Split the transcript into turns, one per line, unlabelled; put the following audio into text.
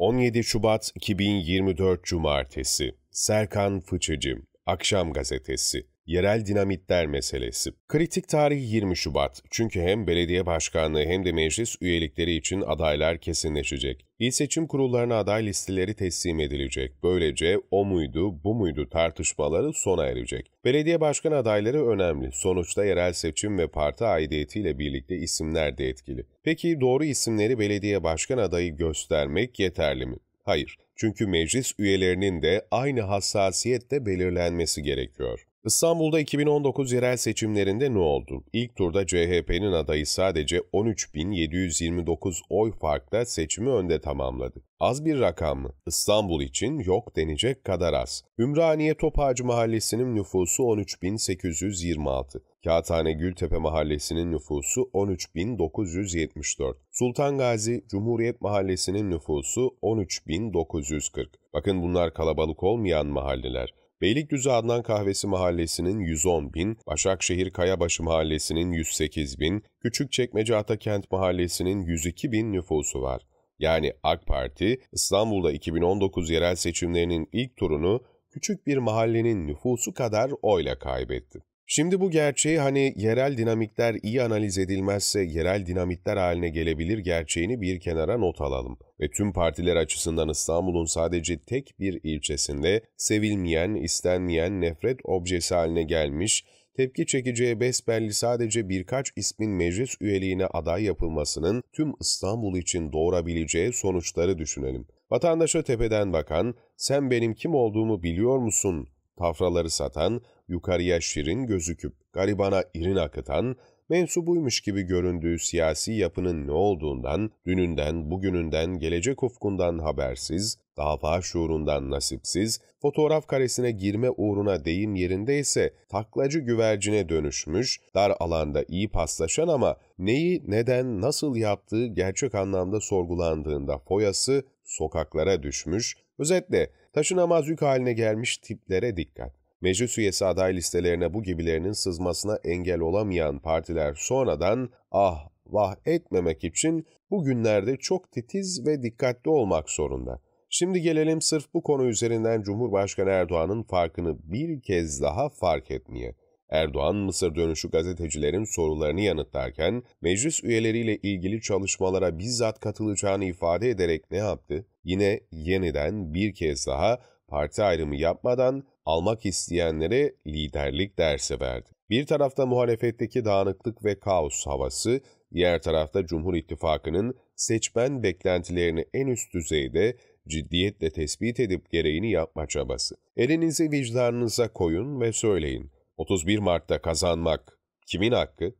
17 Şubat 2024 Cumartesi Serkan Fıçıcı Akşam Gazetesi yerel dinamitler meselesi. Kritik tarih 20 Şubat. Çünkü hem belediye başkanlığı hem de meclis üyelikleri için adaylar kesinleşecek. İl seçim kurullarına aday listeleri teslim edilecek. Böylece o muydu, bu muydu tartışmaları sona erecek. Belediye başkan adayları önemli. Sonuçta yerel seçim ve parti aidiyetiyle birlikte isimler de etkili. Peki doğru isimleri belediye başkan adayı göstermek yeterli mi? Hayır. Çünkü meclis üyelerinin de aynı hassasiyette belirlenmesi gerekiyor. İstanbul'da 2019 yerel seçimlerinde ne oldu? İlk turda CHP'nin adayı sadece 13.729 oy farkla seçimi önde tamamladı. Az bir rakam mı? İstanbul için yok denecek kadar az. Ümraniye Topacı Mahallesi'nin nüfusu 13.826. Kağıthane Gültepe Mahallesi'nin nüfusu 13.974. Sultan Gazi Cumhuriyet Mahallesi'nin nüfusu 13.940. Bakın bunlar kalabalık olmayan mahalleler. Beylikdüzü Adnan Kahvesi Mahallesi'nin 110 bin, Başakşehir Kayabaşı Mahallesi'nin 108 bin, Küçükçekmece Atakent Mahallesi'nin 102 bin nüfusu var yani AK Parti İstanbul'da 2019 yerel seçimlerinin ilk turunu küçük bir mahallenin nüfusu kadar oyla kaybetti. Şimdi bu gerçeği hani yerel dinamikler iyi analiz edilmezse yerel dinamitler haline gelebilir gerçeğini bir kenara not alalım. Ve tüm partiler açısından İstanbul'un sadece tek bir ilçesinde sevilmeyen, istenmeyen nefret objesi haline gelmiş Tepki çekeceği besbelli sadece birkaç ismin meclis üyeliğine aday yapılmasının tüm İstanbul için doğurabileceği sonuçları düşünelim. Vatandaşa tepeden bakan, sen benim kim olduğumu biliyor musun tafraları satan, yukarıya şirin gözüküp garibana irin akıtan, mensubuymuş gibi göründüğü siyasi yapının ne olduğundan, dününden, bugününden, gelecek ufkundan habersiz, dava şuurundan nasipsiz, fotoğraf karesine girme uğruna deyim yerinde ise taklacı güvercine dönüşmüş, dar alanda iyi paslaşan ama neyi, neden, nasıl yaptığı gerçek anlamda sorgulandığında foyası sokaklara düşmüş, Özetle taşınamaz yük haline gelmiş tiplere dikkat. Meclis üyesi aday listelerine bu gibilerinin sızmasına engel olamayan partiler sonradan ah vah etmemek için bugünlerde çok titiz ve dikkatli olmak zorunda. Şimdi gelelim sırf bu konu üzerinden Cumhurbaşkanı Erdoğan'ın farkını bir kez daha fark etmeye. Erdoğan Mısır dönüşü gazetecilerin sorularını yanıtlarken meclis üyeleriyle ilgili çalışmalara bizzat katılacağını ifade ederek ne yaptı? Yine yeniden bir kez daha parti ayrımı yapmadan almak isteyenlere liderlik dersi verdi. Bir tarafta muhalefetteki dağınıklık ve kaos havası, diğer tarafta Cumhur İttifakı'nın seçmen beklentilerini en üst düzeyde ciddiyetle tespit edip gereğini yapma çabası. Elinizi vicdanınıza koyun ve söyleyin. 31 Mart'ta kazanmak kimin hakkı?